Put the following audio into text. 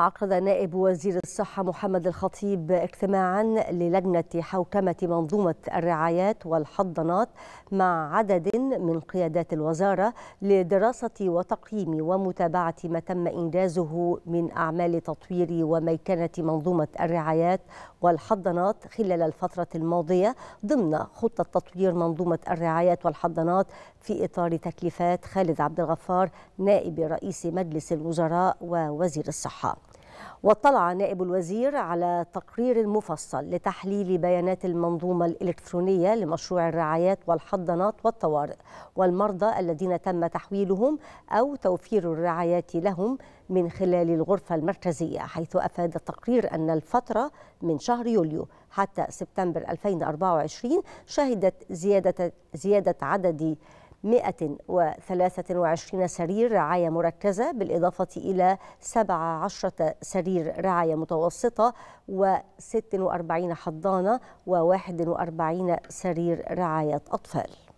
عقد نائب وزير الصحة محمد الخطيب اجتماعا للجنة حوكمة منظومة الرعايات والحضانات مع عدد من قيادات الوزارة لدراسة وتقييم ومتابعة ما تم إنجازه من أعمال تطوير وميكنة منظومة الرعايات والحضانات خلال الفترة الماضية ضمن خطة تطوير منظومة الرعايات والحضانات في إطار تكليفات خالد عبد الغفار نائب رئيس مجلس الوزراء ووزير الصحة واطلع نائب الوزير على تقرير مفصل لتحليل بيانات المنظومة الإلكترونية لمشروع الرعايات والحضانات والطوارئ والمرضى الذين تم تحويلهم أو توفير الرعايات لهم من خلال الغرفة المركزية حيث أفاد التقرير أن الفترة من شهر يوليو حتى سبتمبر 2024 شهدت زيادة, زيادة عدد 123 سرير رعاية مركزة بالإضافة إلى 17 سرير رعاية متوسطة و46 حضانة و41 سرير رعاية أطفال